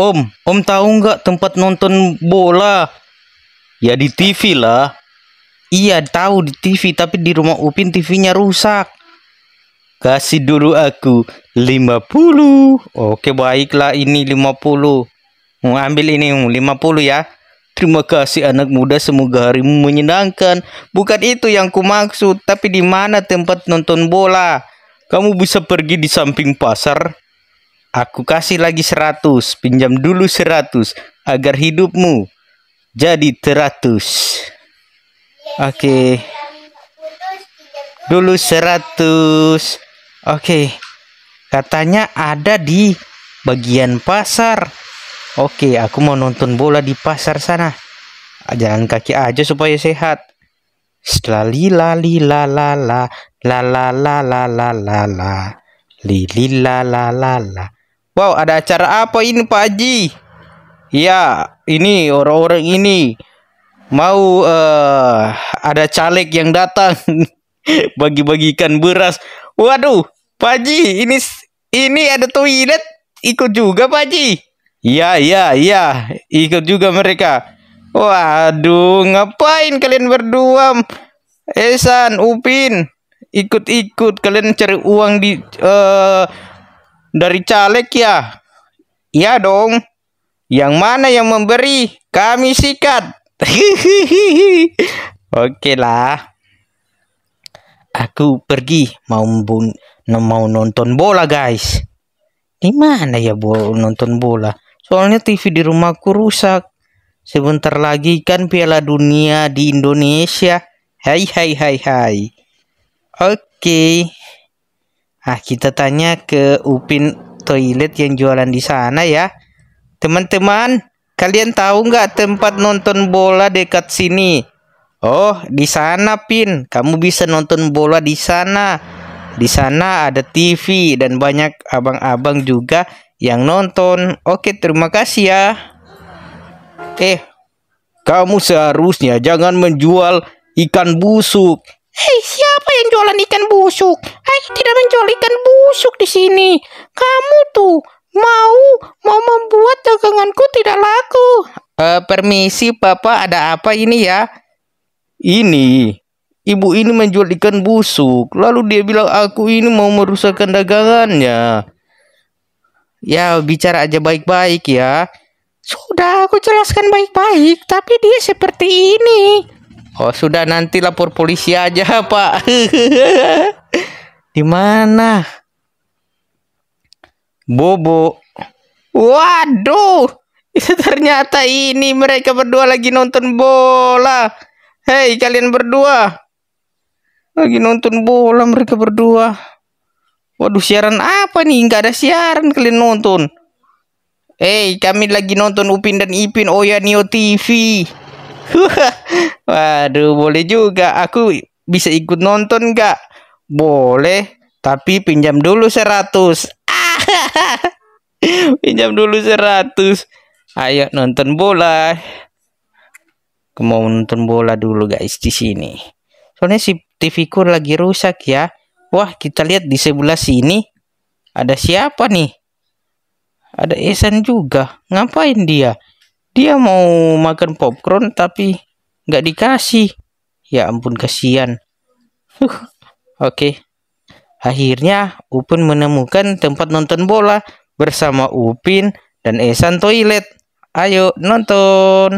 Om, Om tahu nggak tempat nonton bola? Ya di TV lah. Iya tahu di TV, tapi di rumah Upin TV-nya rusak. Kasih dulu aku 50. Oke baiklah ini 50. Mau ambil ini 50 ya. Terima kasih anak muda semoga harimu menyenangkan. Bukan itu yang ku maksud, tapi di mana tempat nonton bola? Kamu bisa pergi di samping pasar. Aku kasih lagi seratus, pinjam dulu seratus, agar hidupmu jadi teratus. Oke. Okay. Dulu seratus. Oke. Okay. Katanya ada di bagian pasar. Oke, okay, aku mau nonton bola di pasar sana. Jalan kaki aja supaya sehat. Lali la la la la la la la la la la la la la la la la la la. la. Wow, ada acara apa ini Pak Haji? Ya, ini orang-orang ini mau uh, ada caleg yang datang bagi-bagikan beras. Waduh, Pak Haji, ini ini ada toilet ikut juga Pak Haji. Ya, ya, ya, ikut juga mereka. Waduh, ngapain kalian berdua? Esan, Upin, ikut-ikut kalian cari uang di uh, dari caleg ya? Ya dong. Yang mana yang memberi? Kami sikat. Oke lah. Aku pergi mau mau nonton bola guys. Di mana ya bu nonton bola? Soalnya TV di rumahku rusak. Sebentar lagi kan Piala Dunia di Indonesia. Hai hai hai hai. Oke. Okay. Nah, kita tanya ke Upin Toilet yang jualan di sana ya. Teman-teman, kalian tahu nggak tempat nonton bola dekat sini? Oh, di sana, Pin. Kamu bisa nonton bola di sana. Di sana ada TV dan banyak abang-abang juga yang nonton. Oke, terima kasih ya. Eh, kamu seharusnya jangan menjual ikan busuk. Hei, siapa yang jualan ikan busuk? tidak menculikkan busuk di sini. Kamu tuh mau mau membuat daganganku tidak laku. Uh, permisi Papa, ada apa ini ya? Ini, ibu ini menjual ikan busuk. Lalu dia bilang aku ini mau merusakkan dagangannya. Ya, bicara aja baik-baik ya. Sudah aku jelaskan baik-baik, tapi dia seperti ini. Oh, sudah nanti lapor polisi aja, Pak. Gimana? Bobo. Waduh. Itu ternyata ini mereka berdua lagi nonton bola. Hei, kalian berdua. Lagi nonton bola mereka berdua. Waduh, siaran apa nih? Gak ada siaran kalian nonton. Hei, kami lagi nonton Upin dan Ipin Oya Neo TV. Waduh, boleh juga. Aku bisa ikut nonton nggak? Boleh, tapi pinjam dulu seratus. pinjam dulu seratus. Ayo nonton bola. Aku mau nonton bola dulu guys di sini. Soalnya si TV ku lagi rusak ya. Wah, kita lihat di sebelah sini ada siapa nih? Ada Esan juga. Ngapain dia? Dia mau makan popcorn tapi nggak dikasih. Ya ampun kasihan. Oke. Akhirnya Upin menemukan tempat nonton bola bersama Upin dan Esan toilet. Ayo nonton.